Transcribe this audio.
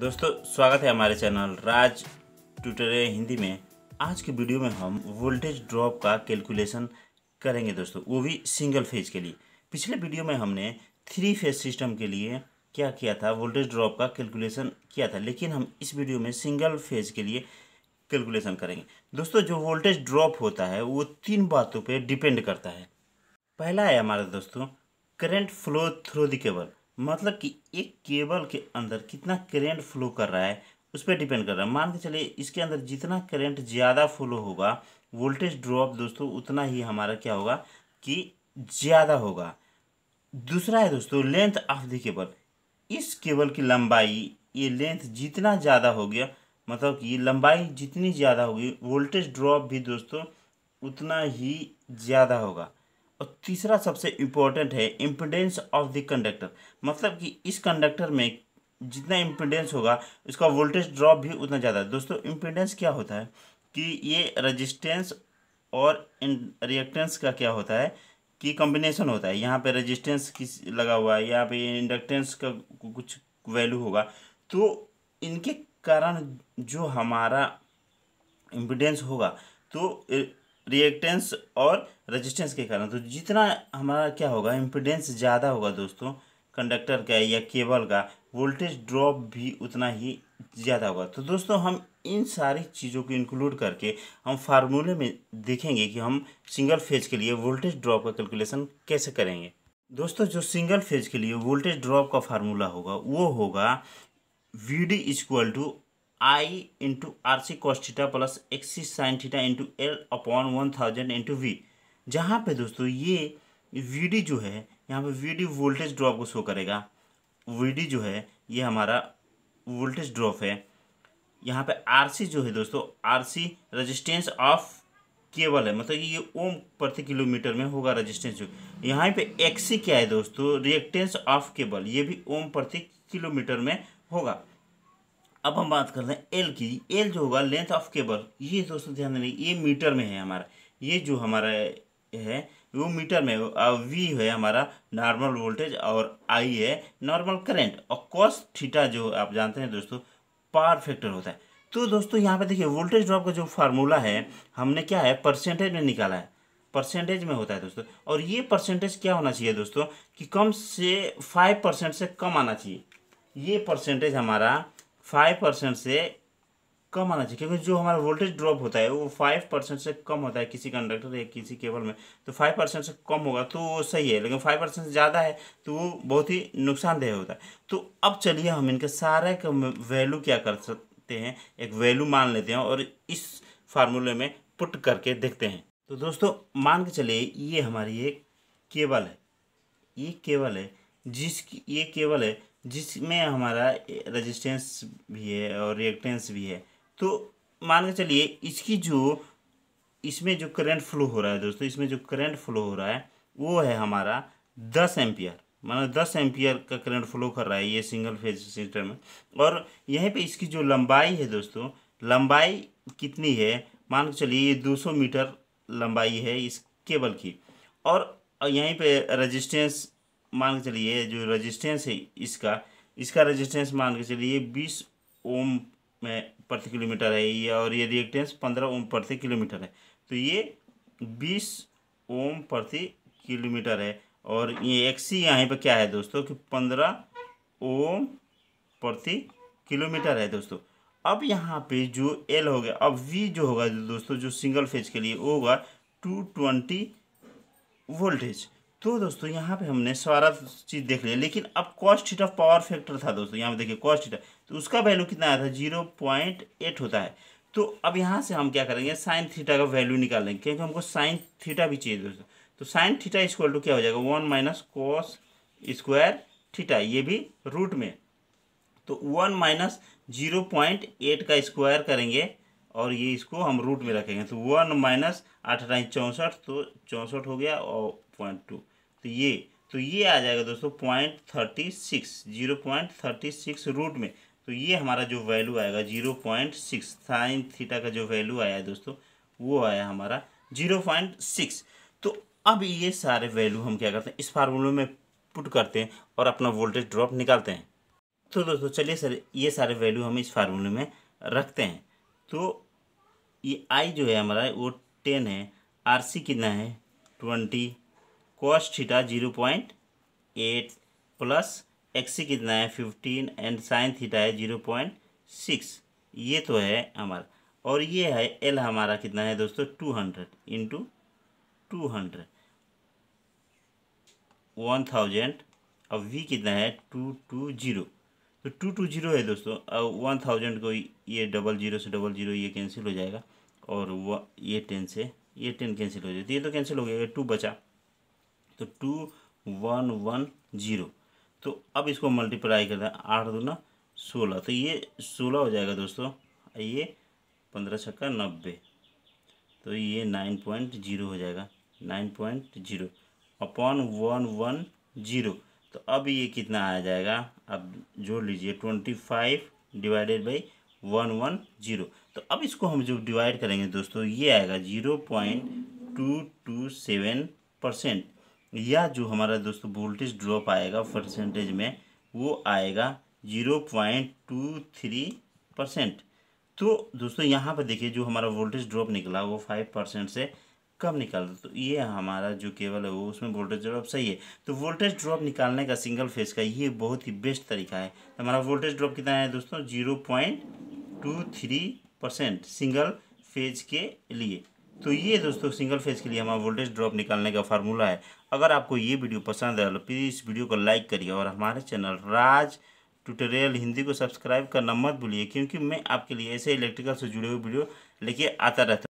दोस्तों स्वागत है हमारे चैनल राज ट्विटर हिंदी में आज के वीडियो में हम वोल्टेज ड्रॉप का कैलकुलेशन करेंगे दोस्तों वो भी सिंगल फेज के लिए पिछले वीडियो में हमने थ्री फेज सिस्टम के लिए क्या किया था वोल्टेज ड्रॉप का कैलकुलेशन किया था लेकिन हम इस वीडियो में सिंगल फेज के लिए कैलकुलेशन करेंगे दोस्तों जो वोल्टेज ड्रॉप होता है वो तीन बातों पर डिपेंड करता है पहला है हमारा दोस्तों current flow through the cable मतलब कि एक केबल के अंदर कितना करेंट फ्लो कर रहा है उस पर डिपेंड कर रहा है मान के चलिए इसके अंदर जितना करेंट ज़्यादा फ्लो होगा वोल्टेज ड्रॉप दोस्तों उतना ही हमारा क्या होगा कि ज़्यादा होगा दूसरा है दोस्तों लेंथ ऑफ द केबल इस केबल की लंबाई ये लेंथ जितना ज़्यादा हो गया मतलब कि लंबाई जितनी ज़्यादा होगी वोल्टेज ड्रॉप भी दोस्तों उतना ही ज़्यादा होगा और तीसरा सबसे इम्पोर्टेंट है इम्पिडेंस ऑफ द कंडक्टर मतलब कि इस कंडक्टर में जितना इम्पिडेंस होगा उसका वोल्टेज ड्रॉप भी उतना ज़्यादा है दोस्तों इम्पिडेंस क्या होता है कि ये रजिस्टेंस और रिएक्टेंस का क्या होता है कि कॉम्बिनेशन होता है यहाँ पे रेजिस्टेंस किस लगा हुआ है यहाँ पे इंडक्टेंस का कुछ वैल्यू होगा तो इनके कारण जो हमारा इम्पिडेंस होगा तो रिएक्टेंस और रेजिस्टेंस के कारण तो जितना हमारा क्या होगा इम्पिडेंस ज़्यादा होगा दोस्तों कंडक्टर का या केबल का वोल्टेज ड्रॉप भी उतना ही ज़्यादा होगा तो दोस्तों हम इन सारी चीज़ों को इंक्लूड करके हम फार्मूले में देखेंगे कि हम सिंगल फेज के लिए वोल्टेज ड्रॉप का कैलकुलेशन कैसे करेंगे दोस्तों जो सिंगल फेज के लिए वोल्टेज ड्रॉप का फार्मूला होगा वो होगा V D equal to I into R C cos theta plus X C sine theta into L upon one thousand into V जहाँ पे दोस्तों ये वी डी जो है यहाँ पे वी डी वोल्टेज ड्रॉप को शो करेगा वी डी जो है ये हमारा वोल्टेज ड्रॉप है यहाँ पे आर सी जो है दोस्तों R C resistance of cable है मतलब ये ओम प्रति किलोमीटर में होगा रजिस्टेंस जो यहाँ पे एक्सी क्या है दोस्तों रिएक्टेंस ऑफ केबल ये भी ओम प्रति किलोमीटर में होगा अब हम बात करते हैं एल की एल जो होगा लेंथ ऑफ केबल ये दोस्तों ध्यान देने ये मीटर में है हमारा ये जो हमारा है वो मीटर में वी है हमारा नॉर्मल वोल्टेज और आई है नॉर्मल करेंट और कॉस थीटा जो आप जानते हैं दोस्तों पार फैक्टर होता है तो दोस्तों यहाँ पे देखिए वोल्टेज ड्रॉप का जो फार्मूला है हमने क्या है परसेंटेज में निकाला है परसेंटेज में होता है दोस्तों और ये परसेंटेज क्या होना चाहिए दोस्तों कि कम से फाइव परसेंट से कम आना चाहिए ये परसेंटेज हमारा फाइव परसेंट से कम आना चाहिए क्योंकि जो हमारा वोल्टेज ड्रॉप होता है वो फाइव परसेंट से कम होता है किसी कंडक्टर या किसी केबल में तो फाइव परसेंट से कम होगा तो वो सही है लेकिन फाइव परसेंट से ज़्यादा है तो वो बहुत ही नुकसानदेह होता है तो अब चलिए हम इनके सारे का वैल्यू क्या कर सकते हैं एक वैल्यू मान लेते हैं और इस फार्मूले में पुट करके देखते हैं तो दोस्तों मान के चलिए ये हमारी एक केबल है ये केबल है जिस ये केवल है जिसमें हमारा रजिस्टेंस भी है और रिएक्टेंस भी है तो मान के चलिए इसकी जो इसमें जो करंट फ्लो हो रहा है दोस्तों इसमें जो करंट फ्लो हो रहा है वो है हमारा दस एम्पियर मान दस एम्पियर का करंट फ्लो कर रहा है ये सिंगल फेज सिस्टम में और यहीं पे इसकी जो लंबाई है दोस्तों लंबाई कितनी है मान के चलिए ये दो मीटर लंबाई है इस केबल की और यहीं पर रजिस्टेंस मान के चलिए जो रेजिस्टेंस है इसका इसका रेजिस्टेंस मान के चलिए बीस ओम में प्रति किलोमीटर है ये और ये रिएक्टेंस पंद्रह ओम प्रति किलोमीटर है तो ये बीस ओम प्रति किलोमीटर है और ये एक्सी यहाँ पर क्या है दोस्तों कि पंद्रह ओम प्रति किलोमीटर है दोस्तों अब यहाँ पे जो एल हो गया अब वी जो होगा दोस्तों जो सिंगल फेज के लिए होगा टू ट्वेंटी वोल्टेज तो दोस्तों यहाँ पे हमने सारा चीज़ देख लिया लेकिन अब cos theta of power factor था दोस्तों यहाँ पे देखिए कॉस्ट हीट तो उसका वैल्यू कितना आया था जीरो पॉइंट एट होता है तो अब यहाँ से हम क्या करेंगे साइन थीटा का वैल्यू निकालेंगे क्योंकि हमको साइन थीटा भी चाहिए दोस्तों तो साइन थीटा इक्वल टू क्या हो जाएगा one minus cos square theta ये भी रूट में तो one minus zero point eight का स्क्वायर करेंगे और ये इसको हम रूट में रखेंगे तो वन माइनस आठ अठाई चौंसठ तो चौंसठ हो गया और पॉइंट टू तो ये तो ये आ जाएगा दोस्तों point thirty six zero point thirty six root में तो ये हमारा जो वैल्यू आएगा zero point six sine theta का जो वैल्यू आया है दोस्तों वो आया हमारा जीरो पॉइंट सिक्स तो अब ये सारे वैल्यू हम क्या करते हैं इस फार्मूले में पुट करते हैं और अपना वोल्टेज ड्रॉप निकालते हैं तो दोस्तों चलिए सर ये सारे वैल्यू हम इस फार्मूले में रखते हैं तो ये आई जो है हमारा वो टेन है आर सी कितना है twenty cos theta zero point eight plus X C कितना है फिफ्टीन एंड साइन थीटा है जीरो पॉइंट सिक्स ये तो है हमारा और ये है एल हमारा कितना है दोस्तों two hundred into two hundred one thousand और वी कितना है टू टू जीरो तो टू टू जीरो है दोस्तों अब वन थाउजेंड को ये डबल जीरो से डबल जीरो ये कैंसिल हो जाएगा और वह ये टेन से ये टेन कैंसिल हो जाएगा तो ये तो कैंसिल हो गया टू बचा तो टू वन वन जीरो तो अब इसको मल्टीप्लाई करना आठ दूना सोलह तो ये सोलह हो जाएगा दोस्तों ये पंद्रह छक्का नब्बे तो ये नाइन पॉइंट जीरो हो जाएगा nine point zero upon one one zero तो अब ये कितना आ जाएगा अब जोड़ लीजिए twenty five divided by one one zero तो अब इसको हम जो डिवाइड करेंगे दोस्तों ये आएगा zero point two two seven percent या जो हमारा दोस्तों वोल्टेज ड्रॉप आएगा परसेंटेज में वो आएगा zero point two three percent तो दोस्तों यहाँ पर देखिए जो हमारा वोल्टेज ड्रॉप निकला वो फाइव परसेंट से कम निकाल तो ये हमारा जो केबल है वो उसमें वोल्टेज ड्रॉप सही है तो वोल्टेज ड्रॉप निकालने का सिंगल फेज का ये बहुत ही बेस्ट तरीका है तो हमारा वोल्टेज ड्रॉप कितना है दोस्तों zero point two three percent single phase के लिए तो ये दोस्तों सिंगल फेज के लिए हमारा वोल्टेज ड्रॉप निकालने का फार्मूला है अगर आपको ये वीडियो पसंद है तो प्लीज़ इस वीडियो को लाइक करिए और हमारे चैनल राज ट्यूटोरियल हिंदी को सब्सक्राइब करना मत भूलिए क्योंकि मैं आपके लिए ऐसे इलेक्ट्रिकल से जुड़े हुए वीडियो लेके आता रहता